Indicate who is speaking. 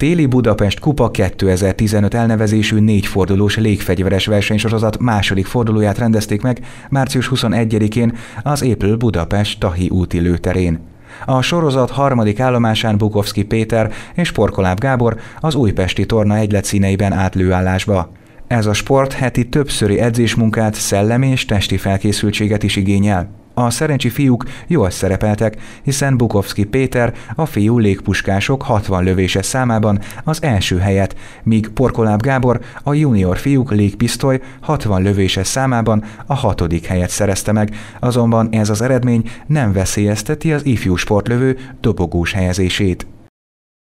Speaker 1: Téli Budapest Kupa 2015 elnevezésű négyfordulós légfegyveres versenysorozat második fordulóját rendezték meg március 21-én az épül Budapest Tahi úti lőterén. A sorozat harmadik állomásán Bukovski Péter és Porkoláb Gábor az újpesti torna színeiben átlőállásba. Ez a sport heti többszöri edzésmunkát, szellemi és testi felkészültséget is igényel. A szerencsi fiúk jól szerepeltek, hiszen Bukovski Péter a fiú légpuskások 60 lövése számában az első helyet, míg Porkoláb Gábor a junior fiúk légpisztoly 60 lövése számában a hatodik helyet szerezte meg, azonban ez az eredmény nem veszélyezteti az ifjú sportlövő dobogós helyezését.